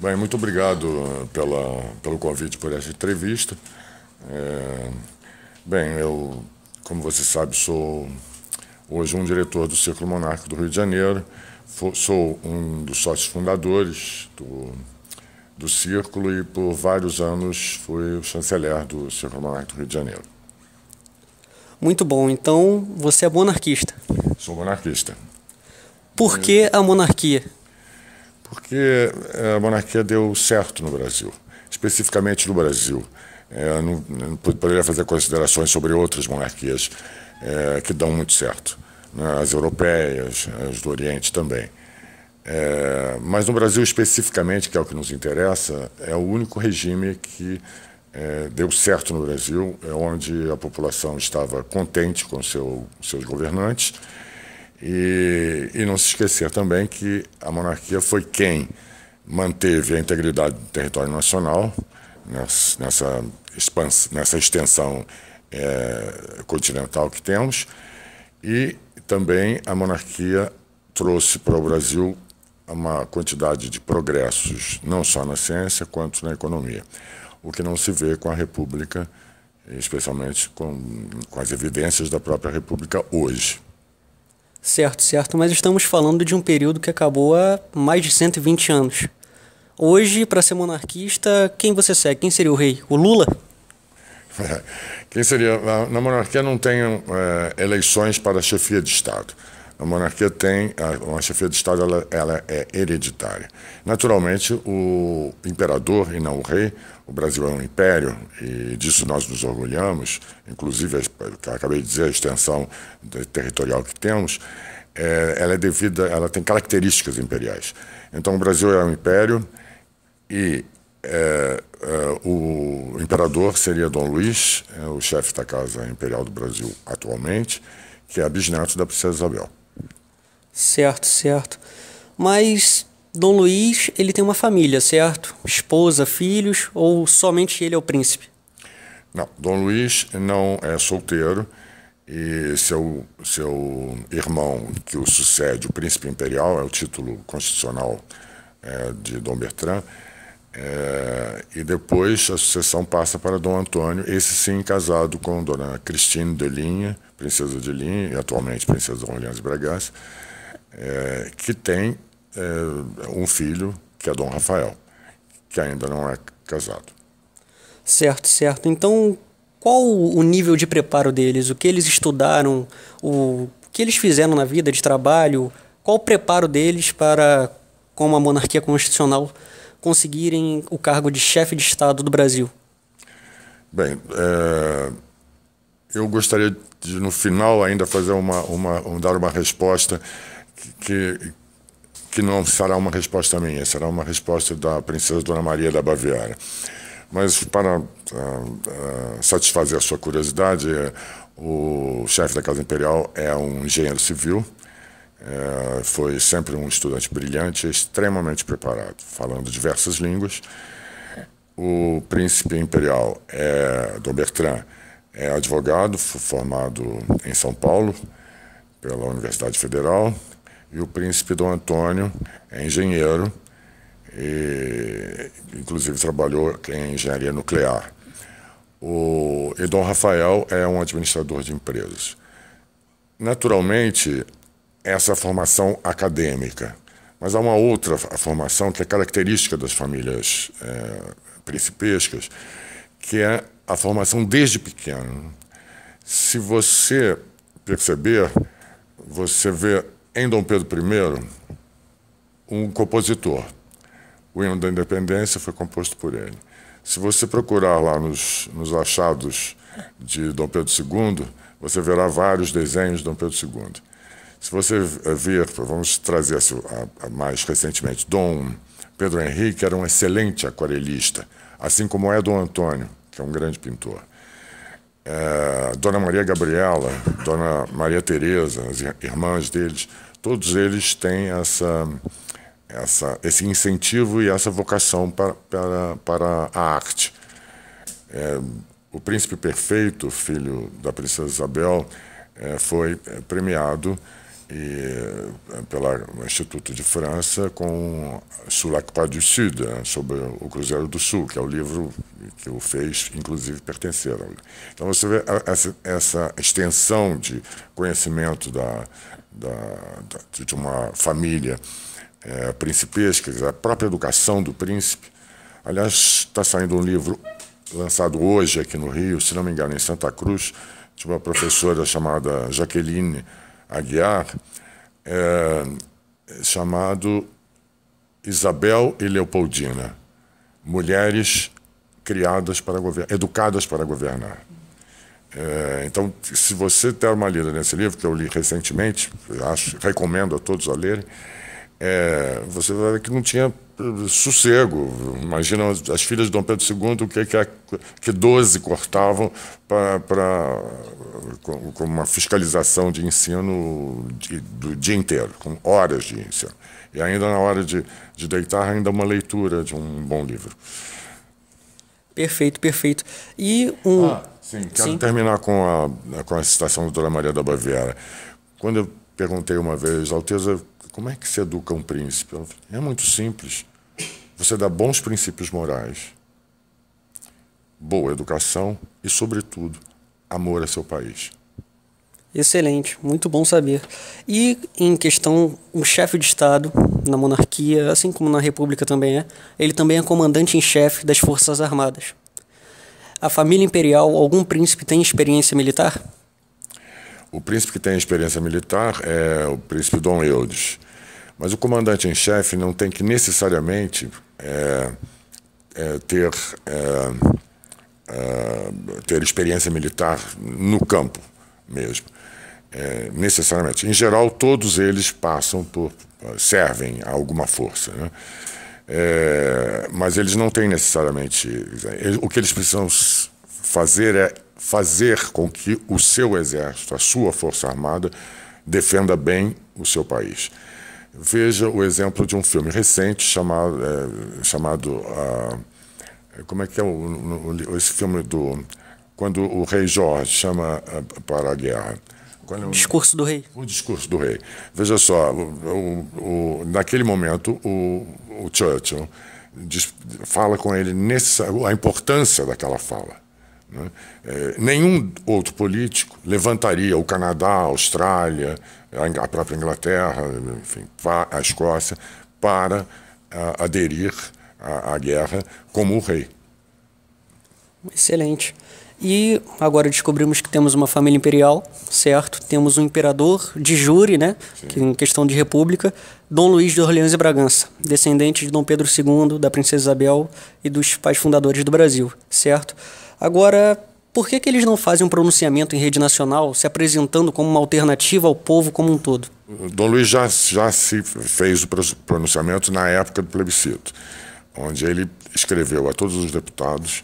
Bem, muito obrigado eh, pela, pelo convite por esta entrevista. É, bem, eu, como você sabe, sou hoje um diretor do Círculo Monárquico do Rio de Janeiro, sou um dos sócios fundadores do, do Círculo e por vários anos fui o chanceler do Círculo Monárquico do Rio de Janeiro. Muito bom, então você é monarquista. Sou monarquista. Por que a monarquia? porque eh, a monarquia deu certo no Brasil, especificamente no Brasil. É, não, não, poderia fazer considerações sobre outras monarquias é, que dão muito certo, né? as europeias, as do Oriente também. É, mas no Brasil especificamente, que é o que nos interessa, é o único regime que deu certo no Brasil, é onde a população estava contente com seu, seus governantes e, e não se esquecer também que a monarquia foi quem manteve a integridade do território nacional nessa, expansão, nessa extensão é, continental que temos. E também a monarquia trouxe para o Brasil uma quantidade de progressos, não só na ciência, quanto na economia. O que não se vê com a República, especialmente com, com as evidências da própria República hoje. Certo, certo, mas estamos falando de um período que acabou há mais de 120 anos. Hoje, para ser monarquista, quem você segue? Quem seria o rei? O Lula? Quem seria? Na, monarquia não tem é, eleições para a chefia de Estado. A monarquia tem, a, a chefia de Estado ela, ela é hereditária. Naturalmente, o imperador e não o rei o Brasil é um império e disso nós nos orgulhamos, inclusive, acabei de dizer, a extensão territorial que temos, é, ela é devida, ela tem características imperiais. Então, o Brasil é um império e é, é, o imperador seria Dom Luís, é, o chefe da Casa Imperial do Brasil atualmente, que é bisneto da princesa Isabel. Certo, certo. Mas Dom Luís, ele tem uma família, certo? Esposa, filhos ou somente ele é o príncipe? Não, Dom Luís não é solteiro e seu, seu irmão que o sucede, o príncipe imperial, é o título constitucional é, de Dom Bertrand, é, e depois a sucessão passa para Dom Antônio, esse sim casado com Dona Cristine de Linha, princesa de Linha, e atualmente princesa de Orleans e Bragança, é, que tem é, um filho, que é Dom Rafael, que ainda não é casado. Certo, certo. Então, qual o nível de preparo deles? O que eles estudaram? O que eles fizeram na vida de trabalho? Qual o preparo deles para, como a monarquia constitucional, conseguirem o cargo de chefe de Estado do Brasil? Bem, é, eu gostaria de, no final, ainda fazer uma, uma, dar uma resposta que, que não será uma resposta minha, será uma resposta da princesa Dona Maria da Baviera. Mas para uh, uh, satisfazer a sua curiosidade, o chefe da Casa Imperial é um engenheiro civil, é, foi sempre um estudante brilhante, extremamente preparado, falando diversas línguas. O príncipe imperial é, Dom Bertrand é advogado, formado em São Paulo pela Universidade Federal, e o príncipe Dom Antônio é engenheiro, e, inclusive trabalhou em engenharia nuclear. O, e Dom Rafael é um administrador de empresas. Naturalmente, essa formação acadêmica, mas há uma outra formação que é característica das famílias é, principescas, que é a formação desde pequeno. Se você perceber, você vê em Dom Pedro I, um compositor. O hino da independência foi composto por ele. Se você procurar lá nos, nos achados de Dom Pedro II, você verá vários desenhos de Dom Pedro II. Se você eh, ver, vamos trazer mais recentemente, Dom Pedro Henrique era um excelente aquarelista, assim como é Dom Antônio, que é um grande pintor. É, Dona Maria Gabriela, Dona Maria Teresa, as irmãs deles, todos eles têm essa, essa, esse incentivo e essa vocação para, para, para a arte. É, o Príncipe Perfeito, filho da Princesa Isabel, é, foi é, premiado e, pelo Instituto de França com Sulacpa du Sud, né, sobre o Cruzeiro do Sul, que é o livro que o fez, inclusive pertenceram. Então você vê essa, essa extensão de conhecimento da, da, da de uma família é, principesca, a própria educação do príncipe. Aliás, está saindo um livro lançado hoje aqui no Rio, se não me engano, em Santa Cruz, de uma professora chamada Jaqueline Aguiar, é, chamado Isabel e Leopoldina, mulheres criadas para governar, educadas para governar. É, então, se você der uma lida nesse livro, que eu li recentemente, acho, recomendo a todos a lerem, é, você vai ver que não tinha sossego. Imagina as filhas de Dom Pedro II, o que, é que 12 cortavam para com, uma fiscalização de ensino de, do dia inteiro, com horas de ensino. E ainda na hora de, de deitar, ainda uma leitura de um bom livro. Perfeito, perfeito. E um. Ah, sim, quero sim. terminar com a, com a citação da Dona Maria da Baviera. Quando eu perguntei uma vez, Alteza, como é que se educa um príncipe? é muito simples. Você dá bons princípios morais, boa educação e, sobretudo, amor a seu país. Excelente, muito bom saber. E em questão, o chefe de Estado na monarquia, assim como na república também é, ele também é comandante em chefe das Forças Armadas. A família imperial, algum príncipe tem experiência militar? O príncipe que tem experiência militar é o príncipe Dom Eudes. Mas o comandante em chefe não tem que necessariamente é, é, ter, é, é, ter experiência militar no campo mesmo. É, necessariamente. Em geral, todos eles passam por. servem a alguma força. Né? É, mas eles não têm necessariamente. O que eles precisam fazer é fazer com que o seu exército, a sua força armada, defenda bem o seu país. Veja o exemplo de um filme recente chamado, é, chamado ah, como é que é o, o, esse filme do quando o rei Jorge chama ah, para a guerra. É o discurso do rei. O discurso do rei. Veja só, o, o, naquele momento o, o Churchill diz, fala com ele nessa, a importância daquela fala né? É, nenhum outro político levantaria o Canadá, a Austrália, a própria Inglaterra, enfim, a Escócia, para a, aderir à, à, guerra como o rei. Excelente. E agora descobrimos que temos uma família imperial, certo? Temos um imperador de júri, né? Que, em questão de república, Dom Luís de Orleans e Bragança, descendente de Dom Pedro II, da Princesa Isabel e dos pais fundadores do Brasil, certo? Agora, por que, que eles não fazem um pronunciamento em rede nacional se apresentando como uma alternativa ao povo como um todo? Dom Luiz já, já se fez o pronunciamento na época do plebiscito, onde ele escreveu a todos os deputados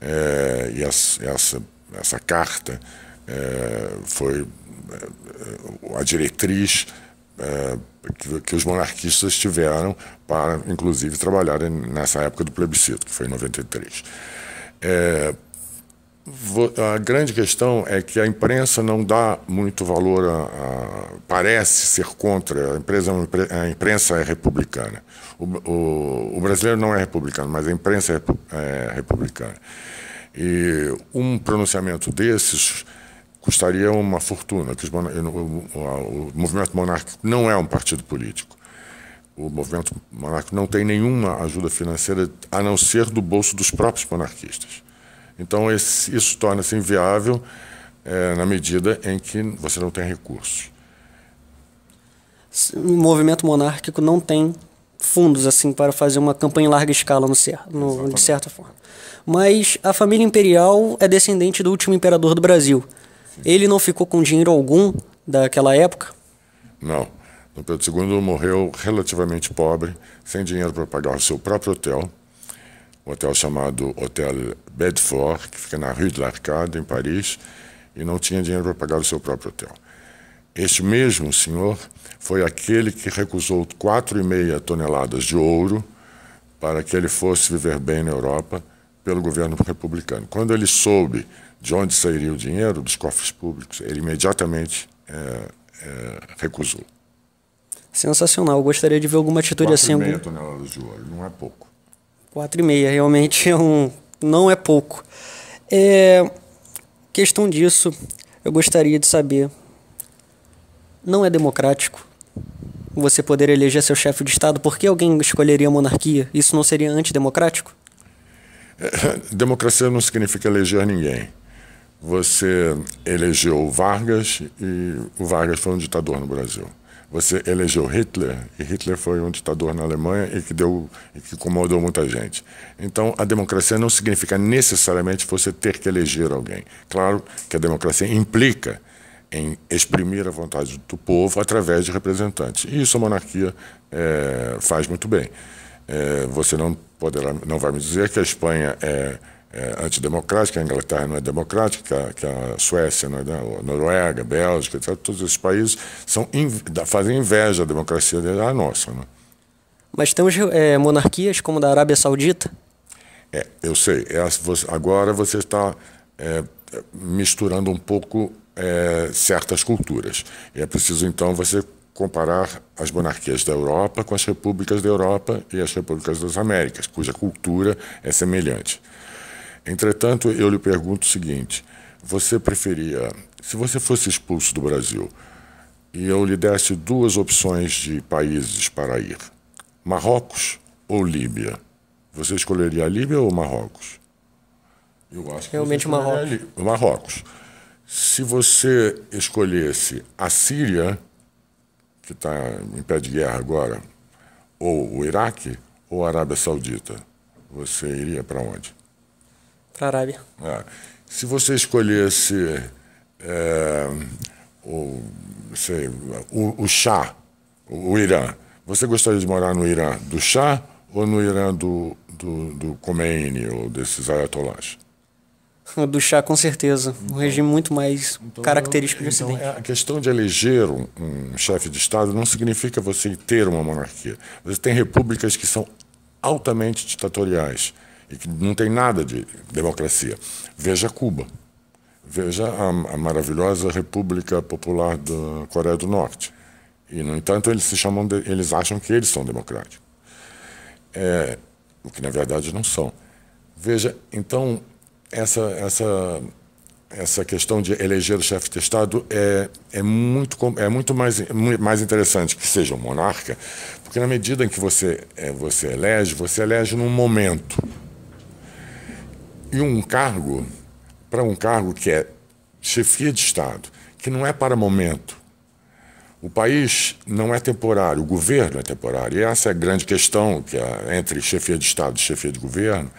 é, e essa, essa, essa carta é, foi eh, a diretriz é, que, que, os monarquistas tiveram para, inclusive, trabalhar nessa época do plebiscito, que foi em 93. É, a grande questão é que a imprensa não dá muito valor, a, a, parece ser contra, a, empresa, é a imprensa é republicana. O, o, o, brasileiro não é republicano, mas a imprensa é, é republicana. E um pronunciamento desses custaria uma fortuna, que o, o movimento monárquico não é um partido político o movimento monárquico não tem nenhuma ajuda financeira a não ser do bolso dos próprios monarquistas. Então, esse, isso torna-se inviável é, na medida em que você não tem recursos. O movimento monárquico não tem fundos assim para fazer uma campanha em larga escala no, no de certa forma. Mas a família imperial é descendente do último imperador do Brasil. Sim. Ele não ficou com dinheiro algum daquela época? Não. Dom Pedro II morreu relativamente pobre, sem dinheiro para pagar o seu próprio hotel um hotel chamado Hotel Bedford, que fica na Rue de l'Arcade, em Paris, e não tinha dinheiro para pagar o seu próprio hotel. Este mesmo senhor foi aquele que recusou 4,5 toneladas de ouro para que ele fosse viver bem na Europa pelo governo republicano. Quando ele soube de onde sairia o dinheiro dos cofres públicos, ele imediatamente é, é, recusou. Sensacional. Eu gostaria de ver alguma atitude assim. 4,5 toneladas de ouro, não é pouco. Quatro e meia, realmente é um, não é pouco. É, questão disso, eu gostaria de saber. Não é democrático você poder eleger seu chefe de Estado? Por que alguém escolheria a monarquia? Isso não seria antidemocrático? É, democracia não significa eleger ninguém. Você elegeu Vargas e o Vargas foi um ditador no Brasil você elegeu Hitler, e Hitler foi um ditador na Alemanha e que, deu, e que incomodou muita gente. Então, a democracia não significa necessariamente você ter que eleger alguém. Claro que a democracia implica em exprimir a vontade do povo através de representantes. E isso a monarquia é, faz muito bem. É, você não poderá, não vai me dizer que a Espanha é é, antidemocrática, a Inglaterra não é democrática, que a Suécia, não é, a Noruega, a Bélgica, etc., todos esses países são, fazem inveja à democracia da nossa. Né? Mas temos é, monarquias como da Arábia Saudita? É, eu sei. É, agora você está é, misturando um pouco é, certas culturas. E é preciso, então, você comparar as monarquias da Europa com as repúblicas da Europa e as repúblicas das Américas, cuja cultura é semelhante. Entretanto, eu lhe pergunto o seguinte: você preferia, se você fosse expulso do Brasil e eu lhe desse duas opções de países para ir, Marrocos ou Líbia, você escolheria a Líbia ou Marrocos? Eu acho que realmente Marrocos. Marrocos. Se você escolhesse a Síria, que está em pé de guerra agora, ou o Iraque, ou a Arábia Saudita, você iria para onde? para a Arábia. É. se você escolhesse é, o, sei, o, o chá, o Irã, você gostaria de morar no Irã do chá ou no Irã do, do, do Khomeini ou desses ayatollahs? Do chá, com certeza. Um então, regime muito mais então, característico do então, é, A questão de eleger um, um, chefe de Estado não significa você ter uma monarquia. Você tem repúblicas que são altamente ditatoriais e que não tem nada de democracia. Veja Cuba. Veja a, a maravilhosa República Popular da Coreia do Norte. E, no entanto, eles se chamam de, eles acham que eles são democráticos. É, o que, na verdade, não são. Veja, então, essa, essa, essa questão de eleger o chefe de Estado é, é, muito, é muito mais, mais interessante que seja um monarca, porque na medida em que você, é, você elege, você elege num momento e um cargo, para um cargo que é chefia de Estado, que não é para momento. O país não é temporário, o governo é temporário. E essa é a grande questão que é entre chefia de Estado e chefia de governo,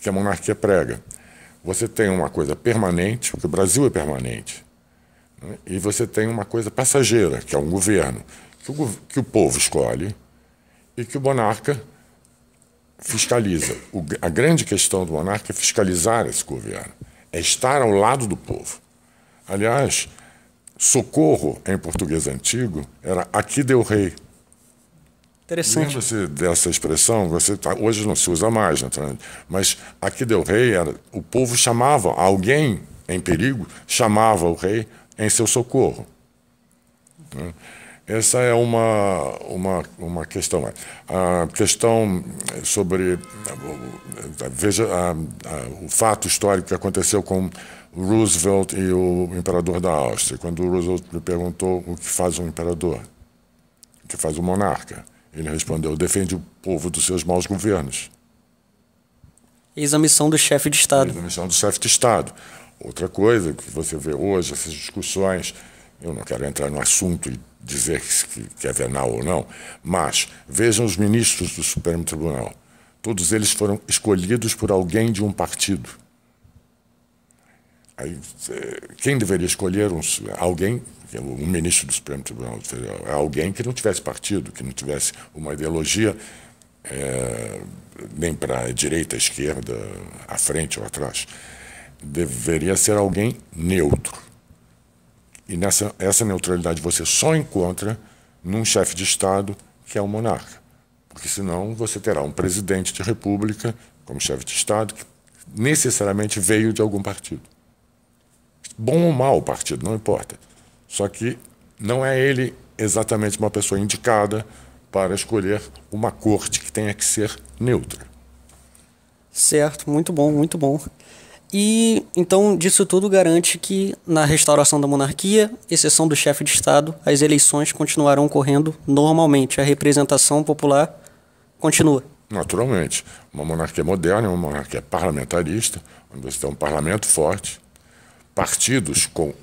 que a monarquia prega. Você tem uma coisa permanente, porque o Brasil é permanente, né? e você tem uma coisa passageira, que é um governo, que o, que o povo escolhe e que o monarca fiscaliza. O, a grande questão do monarca é fiscalizar esse governo, é estar ao lado do povo. Aliás, socorro em português antigo era aqui deu rei. Interessante. Lembra-se dessa expressão? Você tá, hoje não se usa mais, naturalmente. Mas aqui deu rei era o povo chamava alguém em perigo chamava o rei em seu socorro. Né? Essa é uma, uma, uma questão. A questão sobre veja, a, a, o fato histórico que aconteceu com Roosevelt e o imperador da Áustria. Quando Roosevelt lhe perguntou o que faz um imperador, o que faz um monarca, ele respondeu: defende o povo dos seus maus governos. Eis a missão do chefe de Estado. Eis a missão do chefe de Estado. Outra coisa que você vê hoje, essas discussões eu não quero entrar no assunto e dizer que, que é venal ou não, mas vejam os ministros do Supremo Tribunal. Todos eles foram escolhidos por alguém de um partido. Aí, quem deveria escolher um, alguém, é um ministro do Supremo Tribunal Federal, alguém que não tivesse partido, que não tivesse uma ideologia é, nem para a direita, a esquerda, à frente ou atrás. Deveria ser alguém neutro. E nessa, essa neutralidade você só encontra num chefe de Estado que é o um monarca. Porque senão você terá um presidente de república como chefe de Estado que necessariamente veio de algum partido. Bom ou mal o partido, não importa. Só que não é ele exatamente uma pessoa indicada para escolher uma corte que tenha que ser neutra. Certo, muito bom, muito bom. E então disso tudo garante que na restauração da monarquia, exceção do chefe de Estado, as eleições continuarão correndo normalmente, a representação popular continua. Naturalmente, uma monarquia moderna é uma monarquia parlamentarista, onde você tem um parlamento forte, partidos com,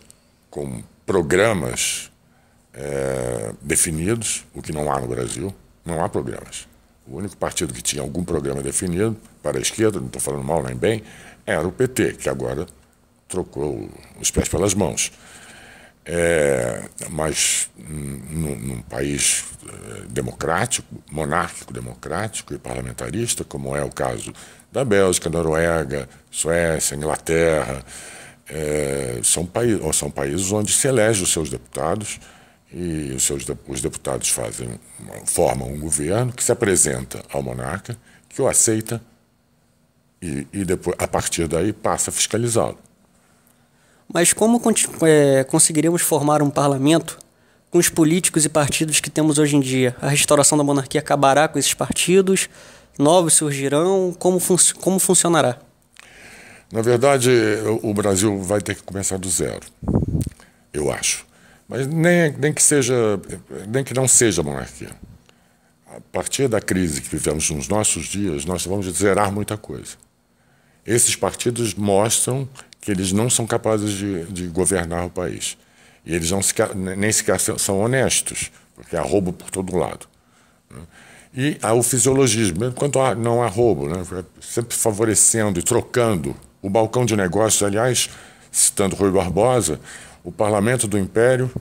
com programas é, definidos, o que não há no Brasil, não há programas. O único partido que tinha algum programa definido, para a esquerda, não estou falando mal nem bem, era o PT, que agora trocou os pés pelas mãos. É, mas num, num país eh, democrático, monárquico democrático e parlamentarista, como é o caso da Bélgica, Noruega, Suécia, Inglaterra, é, são, paí são países onde se elege os seus deputados e os, seus, os deputados fazem, formam um governo que se apresenta ao monarca, que o aceita e, e depois, a partir daí passa a fiscalizá-lo. Mas como é, conseguiremos formar um parlamento com os políticos e partidos que temos hoje em dia? A restauração da monarquia acabará com esses partidos? Novos surgirão? Como, fun como funcionará? Na verdade, o Brasil vai ter que começar do zero, eu acho. Mas nem, nem que seja, nem que não seja monarquia. A partir da crise que vivemos nos nossos dias, nós vamos zerar muita coisa. Esses partidos mostram que eles não são capazes de, de governar o país. E eles não sequer, nem sequer são honestos, porque há roubo por todo lado. Né? E há o fisiologismo, enquanto não há roubo, né? É sempre favorecendo e trocando. O balcão de negócios, aliás, citando Rui Barbosa, o parlamento do Império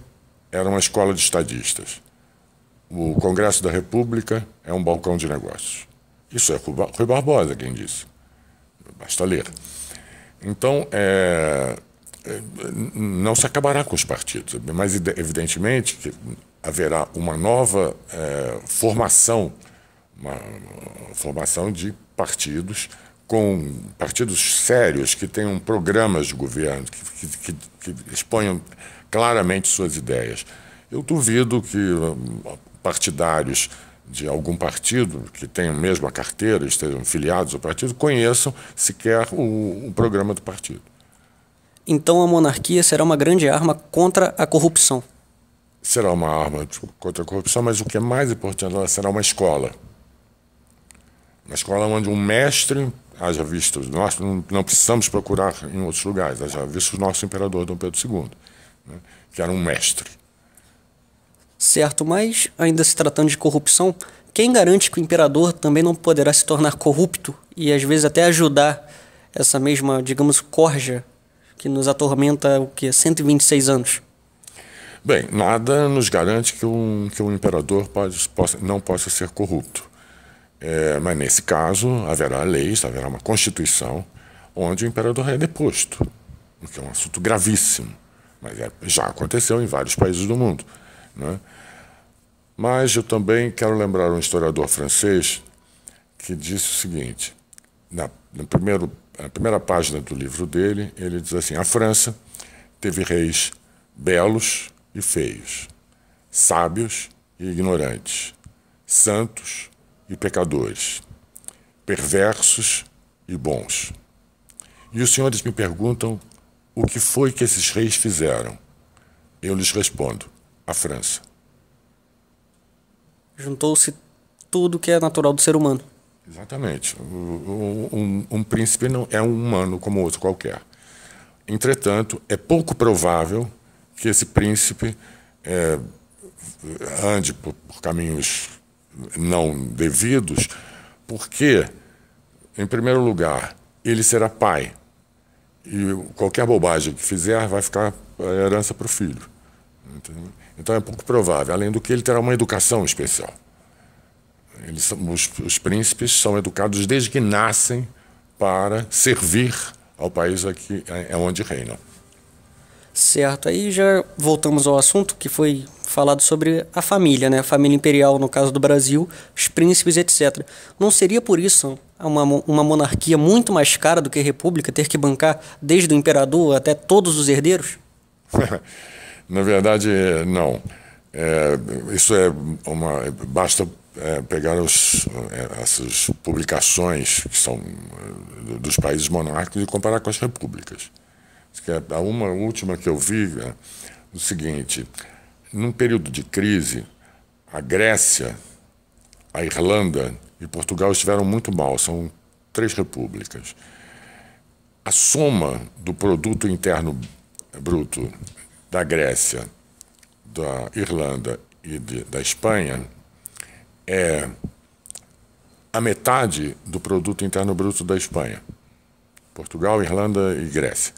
era uma escola de estadistas. O Congresso da República é um balcão de negócios. Isso é Rui Barbosa quem disse basta ler. Então, é, é, não se acabará com os partidos, mas evidentemente que haverá uma nova é, formação, uma formação de partidos com partidos sérios que tenham programas de governo, que, que, que, que exponham claramente suas ideias. Eu duvido que hum, partidários de algum partido que tenha mesmo a carteira, estejam filiados ao partido, conheçam sequer o, o programa do partido. Então a monarquia será uma grande arma contra a corrupção. Será uma arma contra a corrupção, mas o que é mais importante, ela será uma escola. Uma escola onde um mestre, haja visto, nós não precisamos procurar em outros lugares, haja visto o nosso imperador Dom Pedro II, né, que era um mestre. Certo, mas ainda se tratando de corrupção, quem garante que o imperador também não poderá se tornar corrupto e às vezes até ajudar essa mesma, digamos, corja que nos atormenta o que 126 anos? Bem, nada nos garante que um, que um imperador pode, possa, não possa ser corrupto. É, mas nesse caso, haverá leis, haverá uma constituição onde o imperador é deposto, o que é um assunto gravíssimo. Mas é, já aconteceu em vários países do mundo. Né? Mas eu também quero lembrar um historiador francês que disse o seguinte: na, na, primeiro, na primeira página do livro dele, ele diz assim: a França teve reis belos e feios, sábios e ignorantes, santos e pecadores, perversos e bons. E os senhores me perguntam o que foi que esses reis fizeram. Eu lhes respondo: a França. Juntou-se tudo que é natural do ser humano. Exatamente. Um, um, um príncipe não é um humano como outro qualquer. Entretanto, é pouco provável que esse príncipe é, ande por, por, caminhos não devidos, porque, em primeiro lugar, ele será pai. E qualquer bobagem que fizer vai ficar a herança para o filho. Então, então é pouco provável, além do que ele terá uma educação especial. Eles, os, os príncipes são educados desde que nascem para servir ao país aqui, é, é onde reinam. Certo, aí já voltamos ao assunto que foi falado sobre a família, né? A família imperial, no caso do Brasil, os príncipes, etc. Não seria por isso uma, uma monarquia muito mais cara do que a república ter que bancar desde o imperador até todos os herdeiros? Na verdade, não. É, isso é uma. Basta é, pegar os, é, essas publicações que são é, dos países monárquicos e comparar com as repúblicas. A uma a última que eu vi é o seguinte: num período de crise, a Grécia, a Irlanda e Portugal estiveram muito mal, são três repúblicas. A soma do produto interno bruto da Grécia, da Irlanda e de, da Espanha é a metade do produto interno bruto da Espanha. Portugal, Irlanda e Grécia.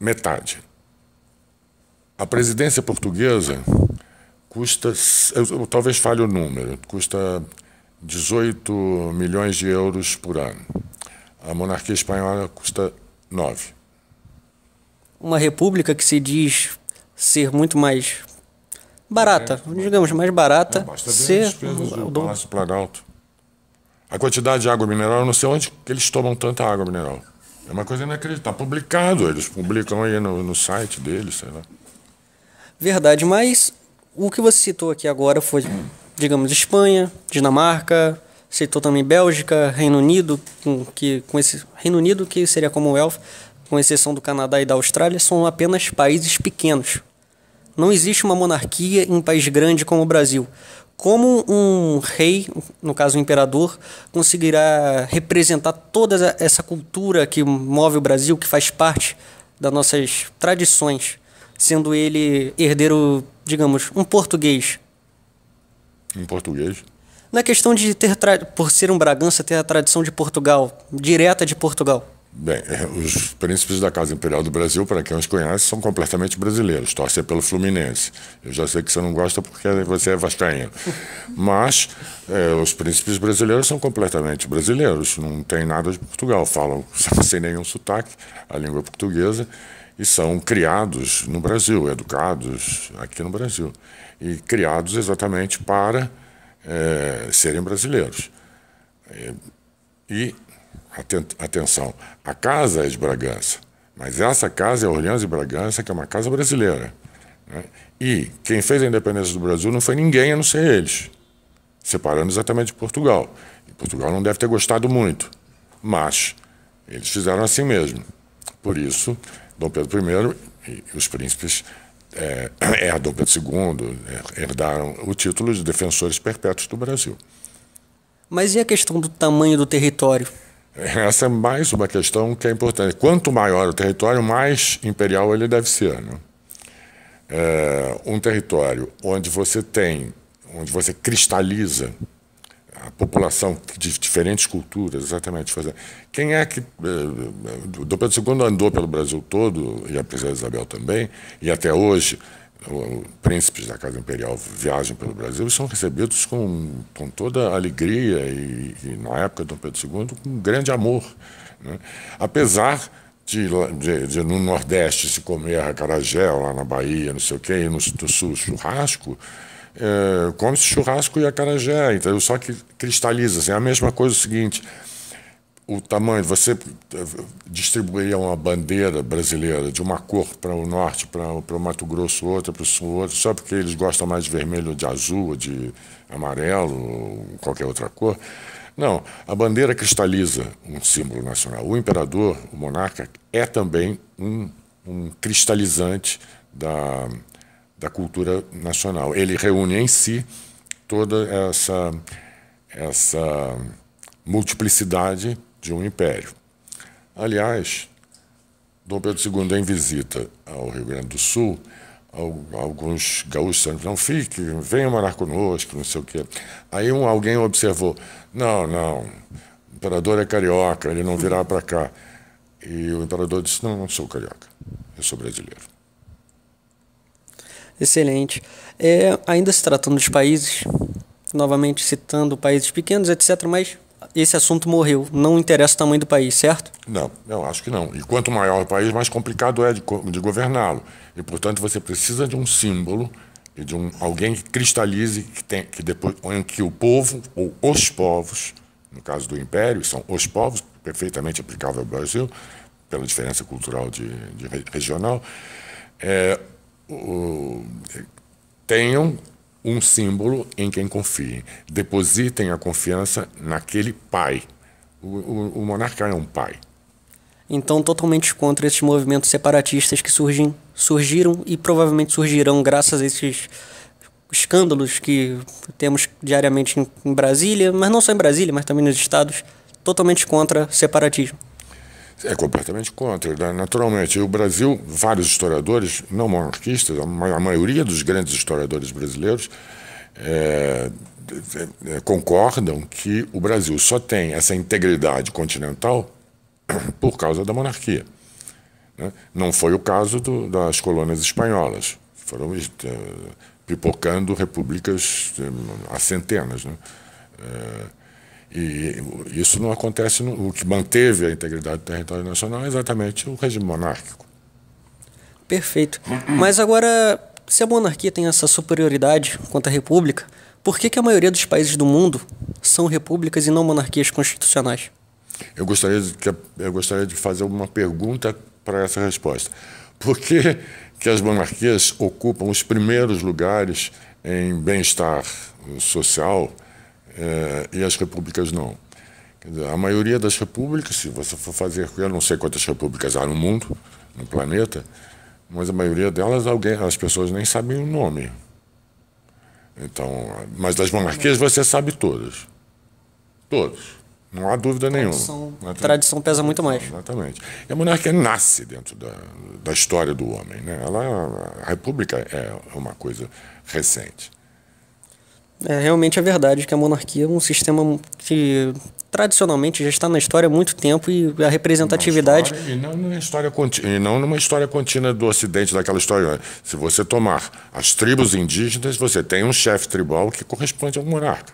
Metade. A presidência portuguesa custa, eu, talvez falhe o número, custa 18 milhões de euros por ano. A monarquia espanhola custa 9 uma república que se diz ser muito mais barata, é, digamos, mais barata, é, basta ser o do Palácio Planalto. A quantidade de água mineral, eu não sei onde que eles tomam tanta água mineral. É uma coisa inacreditável. Está publicado, eles publicam aí no, no site deles, sei lá. Verdade, mas o que você citou aqui agora foi, digamos, Espanha, Dinamarca, citou também Bélgica, Reino Unido, com, que, com esse Reino Unido que seria Commonwealth, com exceção do Canadá e da Austrália, são apenas países pequenos. Não existe uma monarquia em um país grande como o Brasil. Como um rei, no caso o imperador, conseguirá representar toda essa cultura que move o Brasil, que faz parte das nossas tradições, sendo ele herdeiro, digamos, um português? Um português? Na questão de ter, por ser um Bragança, ter a tradição de Portugal, direta de Portugal. Bem, é, os príncipes da Casa Imperial do Brasil, para quem os conhece, são completamente brasileiros, torcem pelo Fluminense. Eu já sei que você não gosta porque você é vascaíno. Mas é, os príncipes brasileiros são completamente brasileiros, não tem nada de Portugal, falam sem nenhum sotaque a língua portuguesa e são criados no Brasil, educados aqui no Brasil. E criados exatamente para é, serem brasileiros. É, e, e atenção, a casa é de Bragança, mas essa casa é Orleans e Bragança, que é uma casa brasileira. Né? E quem fez a independência do Brasil não foi ninguém a não ser eles, separando exatamente de Portugal. E Portugal não deve ter gostado muito, mas eles fizeram assim mesmo. Por isso, Dom Pedro I e os príncipes é, é, Dom Pedro II né, herdaram o título de defensores perpétuos do Brasil. Mas e a questão do tamanho do território? Essa é mais uma questão que é importante. Quanto maior o território, mais imperial ele deve ser. Né? É, um território onde você tem, onde você cristaliza a população de diferentes culturas, exatamente. Quem é que. É, é, Dom Pedro II andou pelo Brasil todo, e a princesa Isabel também, e até hoje príncipes da Casa Imperial viajam pelo Brasil e são recebidos com, com toda alegria e, e, na época Dom Pedro II, com grande amor. Né? Apesar de, de, de, no Nordeste se comer acarajé lá na Bahia, não sei o quê, e no, no Sul churrasco, é, come-se churrasco e acarajé, entendeu? só que cristaliza. Assim, é a mesma coisa o seguinte o tamanho, você eh, distribuiria uma bandeira brasileira de uma cor para o norte, para o Mato Grosso, outra para o sul, outra, só porque eles gostam mais de vermelho, ou de azul, ou de amarelo, ou qualquer outra cor. Não, a bandeira cristaliza um símbolo nacional. O imperador, o monarca, é também um, um cristalizante da, da cultura nacional. Ele reúne em si toda essa, essa multiplicidade de um império. Aliás, Dom Pedro II, em visita ao Rio Grande do Sul, alguns gaúchos disseram, não fique, venha morar conosco, não sei o quê. Aí um, alguém observou, não, não, o imperador é carioca, ele não virá para cá. E o imperador disse, não, não sou carioca, eu sou brasileiro. Excelente. É, ainda se tratando dos países, novamente citando países pequenos, etc., mas esse assunto morreu. Não interessa o tamanho do país, certo? Não, eu acho que não. E quanto maior o país, mais complicado é de, de governá-lo. E, portanto, você precisa de um símbolo e de um, alguém que cristalize, que, tem, que depois, em que o povo, ou os povos, no caso do Império, são os povos, perfeitamente aplicável ao Brasil, pela diferença cultural de, de regional, é, o, tenham um símbolo em quem confiem. Depositem a confiança naquele pai. O, o, o, monarca é um pai. Então, totalmente contra esses movimentos separatistas que surgem, surgiram e provavelmente surgirão graças a esses escândalos que temos diariamente em, em Brasília, mas não só em Brasília, mas também nos estados, totalmente contra separatismo. É completamente contra, né? naturalmente. o Brasil, vários historiadores, não monarquistas, a maioria dos grandes historiadores brasileiros, é, é, é, concordam que o Brasil só tem essa integridade continental por causa da monarquia. Né? Não foi o caso do, das colônias espanholas. Foram é, pipocando repúblicas é, há centenas. Né? É, e isso não acontece. No, o que manteve a integridade do território nacional é exatamente o regime monárquico. Perfeito. Mas agora, se a monarquia tem essa superioridade quanto à república, por que, que a maioria dos países do mundo são repúblicas e não monarquias constitucionais? Eu gostaria de, eu gostaria de fazer uma pergunta para essa resposta. Por que, que as monarquias ocupam os primeiros lugares em bem-estar social é, e as repúblicas não. Dizer, a maioria das repúblicas, se você for fazer, eu não sei quantas repúblicas há no mundo, no planeta, mas a maioria delas, alguém, as pessoas nem sabem o nome. Então, mas das monarquias você sabe todas. Todos. Não há dúvida nenhuma. Tradição, tradição pesa muito mais. Exatamente. E a monarquia nasce dentro da, da história do homem. Né? Ela, a república é uma coisa recente. É, realmente é verdade que a monarquia é um sistema que tradicionalmente já está na história há muito tempo e a representatividade. História, e não numa história contínua, não numa história contínua do Ocidente, daquela história. Se você tomar as tribos indígenas, você tem um chefe tribal que corresponde ao monarca.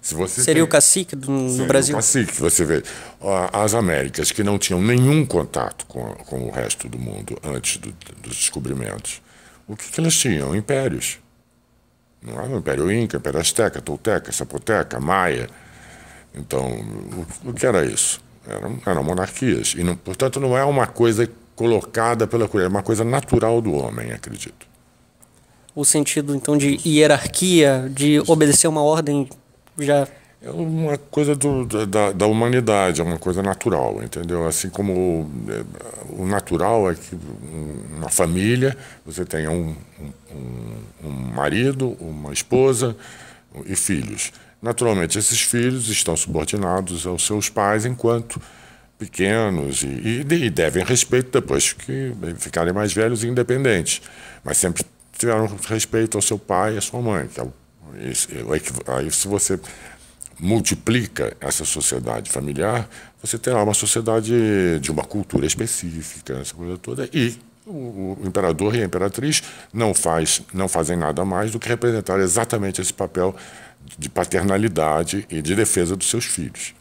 Se você seria tem, o cacique do, do Brasil? O cacique, você vê. As Américas, que não tinham nenhum contato com, com o resto do mundo antes do, dos descobrimentos, o que, que elas tinham? Impérios. Não era é Império Inca, Império Azteca, Tolteca, Zapoteca, Maia. Então, o, o que era isso? Eram, eram monarquias. E, não, portanto, não é uma coisa colocada pela coisa é uma coisa natural do homem, acredito. O sentido, então, de hierarquia, de obedecer uma ordem já é uma coisa do, da, da, humanidade, é uma coisa natural, entendeu? Assim como é, o natural é que na família você tenha um, um, um marido, uma esposa e filhos. Naturalmente, esses filhos estão subordinados aos seus pais enquanto pequenos e, e, e devem respeito depois que ficarem mais velhos e independentes. Mas sempre tiveram respeito ao seu pai e à sua mãe. É é aí se você multiplica essa sociedade familiar, você terá uma sociedade de uma cultura específica, essa coisa toda, e o, imperador e a imperatriz não, faz, não fazem nada mais do que representar exatamente esse papel de paternalidade e de defesa dos seus filhos.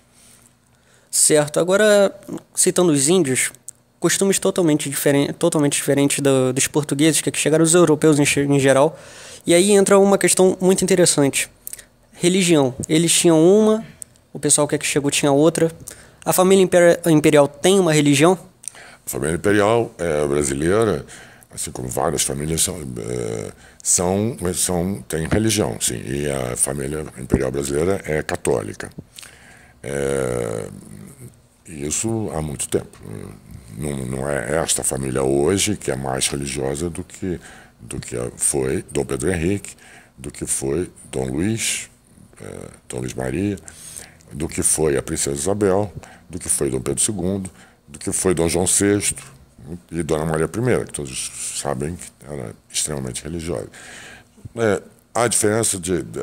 Certo. Agora, citando os índios, costumes totalmente, diferente, totalmente diferentes do, dos portugueses, que, é que chegaram os europeus em, em geral. E aí entra uma questão muito interessante religião. Eles tinham uma, o pessoal que é chegou tinha outra. A família imperial tem uma religião? A família imperial é, brasileira, assim como várias famílias, são, é, são, são, tem religião, sim. E a família imperial brasileira é católica. É, isso há muito tempo. Não, não, é esta família hoje que é mais religiosa do que, do que foi Dom Pedro Henrique, do que foi Dom Luís, é, Torres Maria, do que foi a Princesa Isabel, do que foi Dom Pedro II, do que foi Dom João VI e Dona Maria I, que todos sabem que era extremamente religiosa. É, eh, a diferença de, de,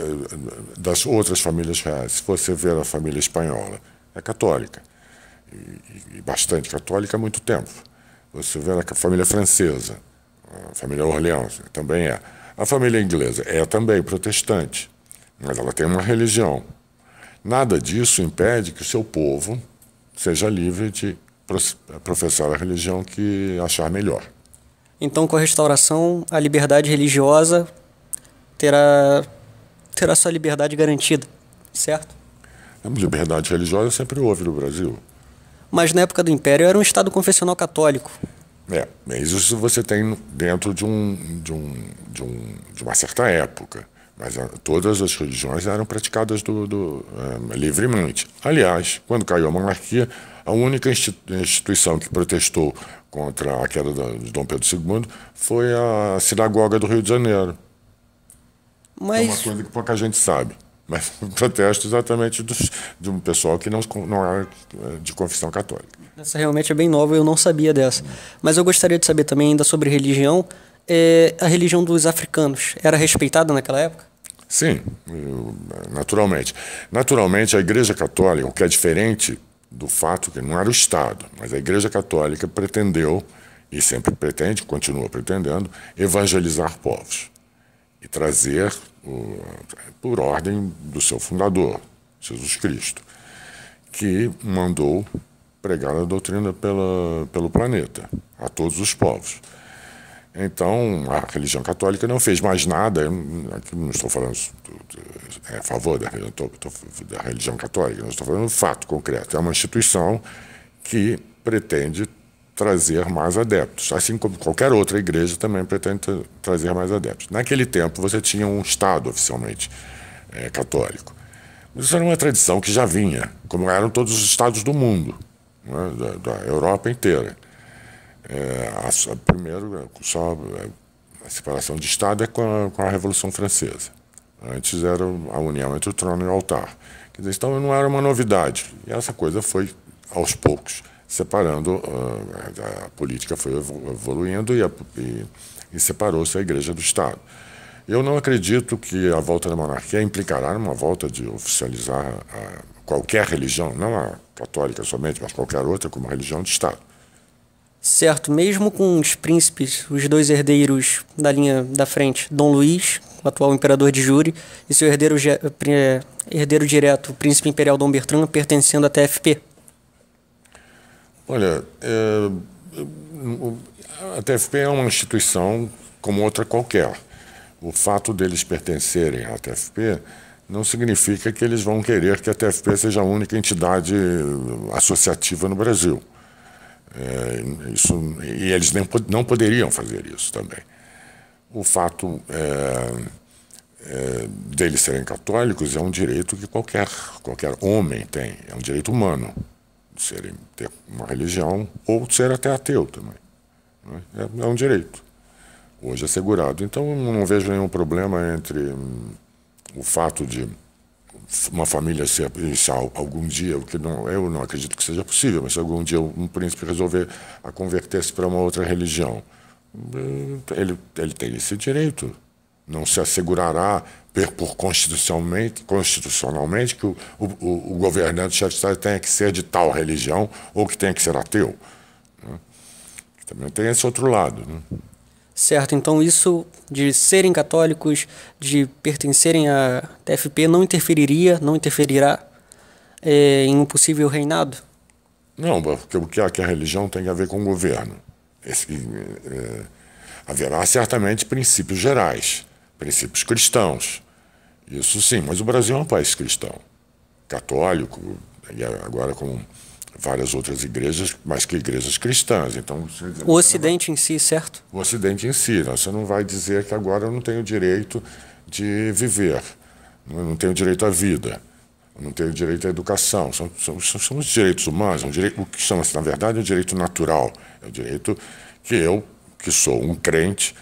das outras famílias reais, se você ver a família espanhola, é católica, e, e bastante católica há muito tempo. Você vê a família francesa, a família Orleans também é. A família inglesa é também protestante, mas ela tem uma religião. Nada disso impede que o seu povo seja livre de professar a religião que achar melhor. Então, com a restauração, a liberdade religiosa terá, terá sua liberdade garantida, certo? É, a liberdade religiosa sempre houve no Brasil. Mas na época do Império era um Estado confessional católico. É, mas isso você tem dentro de, um, de, um, de, um, de uma certa época. Mas ah, todas as religiões eram praticadas do, do, é, livremente. Aliás, quando caiu a monarquia, a única instituição que protestou contra a queda de Dom Pedro II foi a Sinagoga do Rio de Janeiro. Mas... É uma coisa que pouca gente sabe. Mas um protesto exatamente dos, de um pessoal que não, não é, era eh, de confissão católica. Essa realmente é bem nova, eu não sabia dessa. Mas eu gostaria de saber também ainda sobre religião. É, a religião dos africanos era respeitada naquela época? Sim, naturalmente. Naturalmente, a Igreja Católica, o que é diferente do fato que não era o Estado, mas a Igreja Católica pretendeu, e sempre pretende, continua pretendendo, evangelizar povos e trazer, por ordem do seu fundador, Jesus Cristo, que mandou pregar a doutrina pela, pelo planeta, a todos os povos. Então, a religião católica não fez mais nada. Aqui não estou falando é, a favor da, tô, tô, da religião católica, não estou falando um fato concreto. É uma instituição que pretende trazer mais adeptos, assim como qualquer outra igreja também pretende trazer mais adeptos. Naquele tempo, você tinha um Estado oficialmente é, católico. Mas isso era uma tradição que já vinha, como eram todos os estados do mundo, né, da, da Europa inteira. É, a, primeiro, só é, a separação de Estado é com a, com a, Revolução Francesa. Antes era a união entre o trono e o altar. Quer dizer, então não era uma novidade. E essa coisa foi, aos poucos, separando, ah, a política foi evoluindo e, e, e separou-se a Igreja do Estado. Eu não acredito que a volta da monarquia implicará numa volta de oficializar a qualquer religião, não a católica somente, mas qualquer outra, como religião de Estado. Certo, mesmo com os príncipes, os dois herdeiros da linha da frente, Dom Luís, o atual imperador de Júri, e seu herdeiro, herdeiro direto, o príncipe imperial Dom Bertrand, pertencendo à TFP? Olha, é, a TFP é uma instituição como outra qualquer. O fato deles pertencerem à TFP não significa que eles vão querer que a TFP seja a única entidade associativa no Brasil. É, isso, e eles nem, não poderiam fazer isso também. O fato é, é, deles serem católicos é um direito que qualquer, qualquer homem tem, é um direito humano, de serem, ter uma religião ou de ser até ateu também. É? é, é, um direito, hoje é assegurado. Então eu não vejo nenhum problema entre hum, o fato de uma família ser policial algum dia, o que não, eu não acredito que seja possível, mas se algum dia um príncipe resolver a converter-se para uma outra religião, ele, ele tem esse direito. Não se assegurará por constitucionalmente, constitucionalmente que o, o, o governante chefe de Estado tenha que ser de tal religião ou que tenha que ser ateu. Né? Também tem esse outro lado. Né? Certo, então isso de serem católicos, de pertencerem à TFP, não interferiria, não interferirá é, em um possível reinado? Não, porque o que a, que a religião tem a ver com o governo? Esse, é, haverá certamente princípios gerais, princípios cristãos. Isso sim, mas o Brasil é um país cristão, católico, e agora com várias outras igrejas, mas que igrejas cristãs. Então, o Ocidente em si, certo? O Ocidente em si. Né? Você não vai dizer que agora eu não tenho direito de viver, não tenho direito à vida, não tenho direito à educação. São, são, são os direitos humanos, é um direito, o que chama-se, na verdade, é um direito natural. É o um direito que eu, que sou um crente,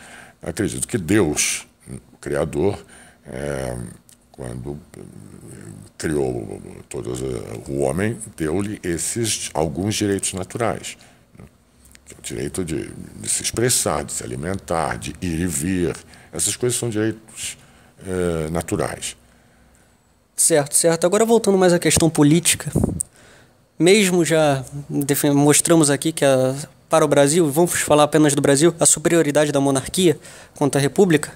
acredito que Deus, o Criador, é, quando eh, criou todas, eh, o homem deu-lhe esses alguns direitos naturais né? é o direito de, de, se expressar, de se alimentar, de ir e vir. Essas coisas são direitos eh, naturais. Certo, certo. Agora voltando mais à questão política, mesmo já mostramos aqui que a, para o Brasil, vamos falar apenas do Brasil, a superioridade da monarquia contra a república.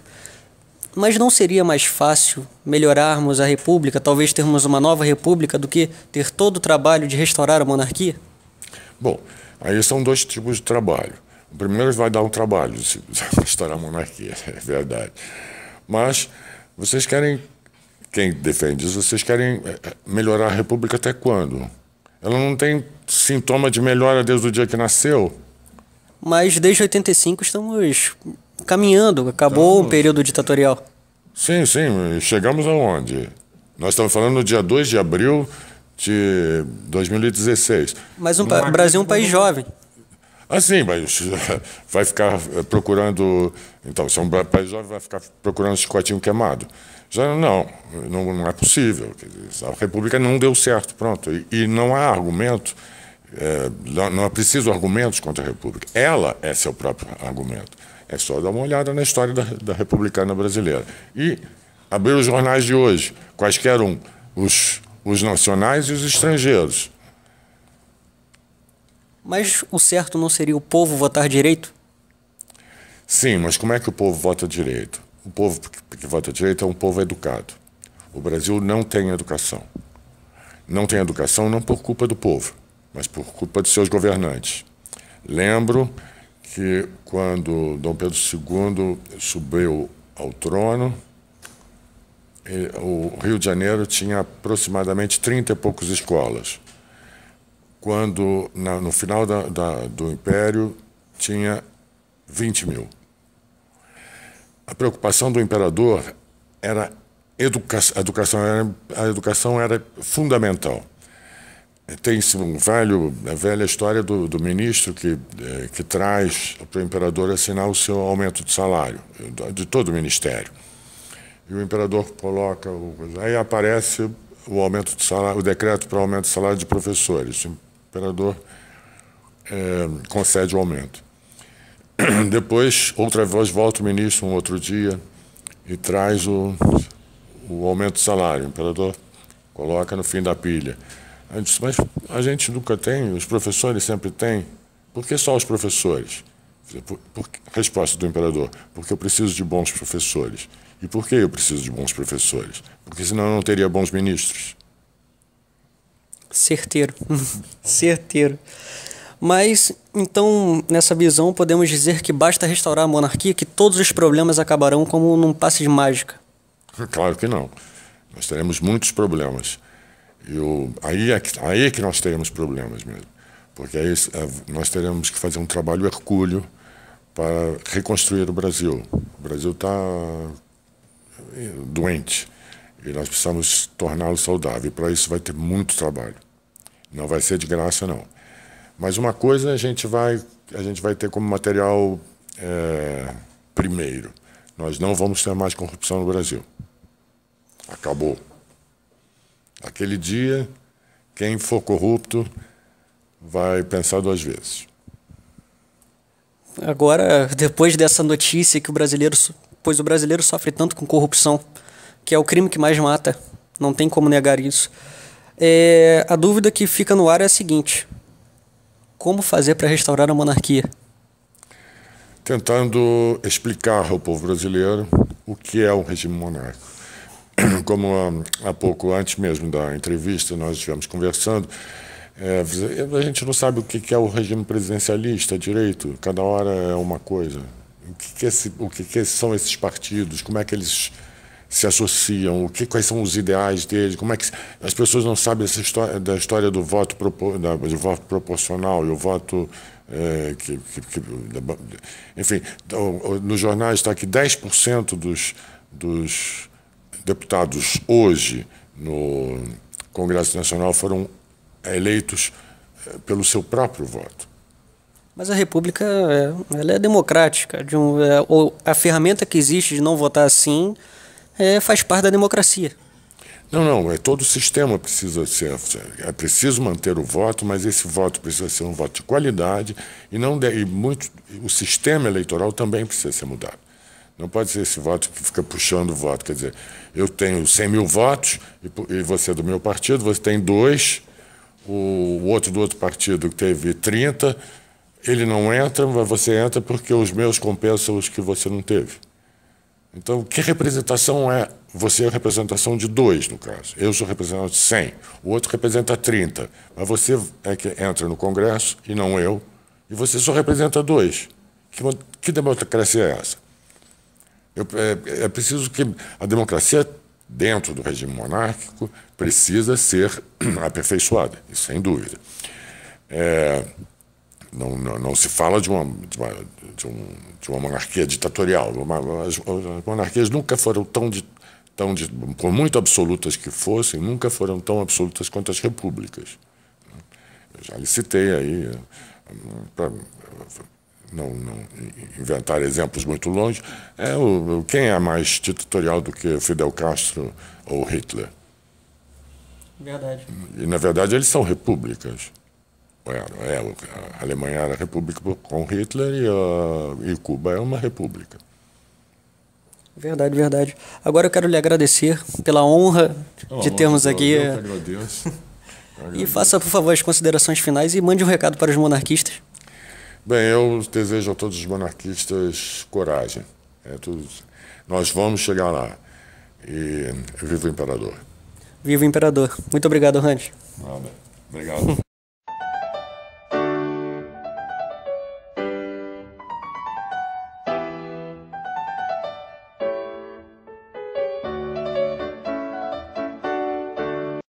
Mas não seria mais fácil melhorarmos a república, talvez termos uma nova república, do que ter todo o trabalho de restaurar a monarquia? Bom, aí são dois tipos de trabalho. O primeiro vai dar um trabalho se restaurar a monarquia, é verdade. Mas vocês querem, quem defende isso, vocês querem é, é, melhorar a república até quando? Ela não tem sintoma de melhora desde o dia que nasceu? Mas desde 85 estamos caminhando, acabou estamos... o período ditatorial. Sim, sim. Chegamos aonde? Nós estamos falando no dia 2 de abril de 2016. Mas o um pa Brasil é um país jovem. Ah, sim, mas vai ficar procurando. Então, se é um país jovem, vai ficar procurando chicotinho queimado. Já não, não, não é possível. A República não deu certo, pronto. E, e não há argumento, é, não é preciso argumentos contra a República. Ela é seu próprio argumento. É só dar uma olhada na história da, da republicana brasileira. E abrir os jornais de hoje, quaisquer um, os, os nacionais e os estrangeiros. Mas o certo não seria o povo votar direito? Sim, mas como é que o povo vota direito? O povo que, que vota direito é um povo educado. O Brasil não tem educação. Não tem educação não por culpa do povo, mas por culpa de seus governantes. Lembro que quando Dom Pedro II subiu ao trono, o Rio de Janeiro tinha aproximadamente 30 e poucos escolas. Quando, no final da, da, do Império, tinha 20 mil. A preocupação do imperador era educa educação, a educação era fundamental. Tem-se um velho, a velha história do, do ministro que, é, que traz para o imperador assinar o seu aumento de salário, de todo o ministério. E o imperador coloca, o, aí aparece o aumento de salário, o decreto para aumento de salário de professores. O imperador é, concede o aumento. Depois, outra vez, volta o ministro um outro dia e traz o, o aumento de salário. O imperador coloca no fim da pilha disse, mas a gente nunca tem, os professores sempre têm. Por que só os professores? Por, por, resposta do imperador: porque eu preciso de bons professores. E por que eu preciso de bons professores? Porque senão eu não teria bons ministros. Certeiro. Certeiro. Mas, então, nessa visão, podemos dizer que basta restaurar a monarquia que todos os problemas acabarão como num passe de mágica. Claro que não. Nós teremos muitos problemas. Eu, aí, é que, aí é que nós teremos problemas mesmo, porque aí é, nós teremos que fazer um trabalho hercúleo para reconstruir o Brasil. O Brasil está é, doente e nós precisamos torná-lo saudável. E para isso vai ter muito trabalho. Não vai ser de graça, não. Mas uma coisa a gente vai, a gente vai ter como material é, primeiro: nós não vamos ter mais corrupção no Brasil. Acabou. Aquele dia, quem for corrupto vai pensar duas vezes. Agora, depois dessa notícia que o brasileiro, pois o brasileiro sofre tanto com corrupção, que é o crime que mais mata, não tem como negar isso. É, a dúvida que fica no ar é a seguinte: como fazer para restaurar a monarquia? Tentando explicar ao povo brasileiro o que é o regime monárquico. como ah, há pouco, antes mesmo da entrevista, nós estivemos conversando, é, a gente não sabe o que é o regime presidencialista direito, cada hora é uma coisa. O que, que, esse, o que, que são esses partidos? Como é que eles se associam? O que, quais são os ideais deles? Como é que as pessoas não sabem essa história, da história do voto, da, do voto proporcional e o voto é, que, que, que, enfim, então, nos jornais está que 10% dos, dos deputados hoje no Congresso Nacional foram eleitos eh, pelo seu próprio voto. Mas a República eh, ela é democrática. De um, eh, a ferramenta que existe de não votar assim é, faz parte da democracia. Não, não, é todo o sistema precisa ser. É preciso manter o voto, mas esse voto precisa ser um voto de qualidade e não de, e muito, o sistema eleitoral também precisa ser mudado. Não pode ser esse voto que fica puxando voto. Quer dizer, eu tenho 100 mil votos e, e você é do meu partido, você tem dois, o, o outro do outro partido que teve 30, ele não entra, mas você entra porque os meus compensam os que você não teve. Então, que representação é? Você é a representação de dois, no caso. Eu sou representante de 100, o outro representa 30. Mas você é que entra no Congresso, e não eu, e você só representa dois. Que, que democracia é essa? Eu, é, é preciso que a democracia dentro do regime monárquico precisa ser aperfeiçoada, isso sem dúvida. É, não, não, não, se fala de uma, de uma, de um, de uma monarquia ditatorial. Uma, as, as, monarquias nunca foram tão, de, tão de, por muito absolutas que fossem, nunca foram tão absolutas quanto as repúblicas. Eu já lhe citei aí, eh, pra, não, não, inventar exemplos muito longe, é o, quem é mais ditatorial do que Fidel Castro ou Hitler? Verdade. E, na verdade, eles são repúblicas. Era, é, é, a Alemanha era república com Hitler e, a, ah, e Cuba é uma república. Verdade, verdade. Agora eu quero lhe agradecer pela honra oh, de termos eu, aqui. Eu que agradeço. agradeço. E faça, por favor, as considerações finais e mande um recado para os monarquistas. Bem, eu desejo a todos os monarquistas coragem. É tudo. Nós vamos chegar lá. E viva o imperador. Viva o imperador. Muito obrigado, Hans. Nada. Obrigado.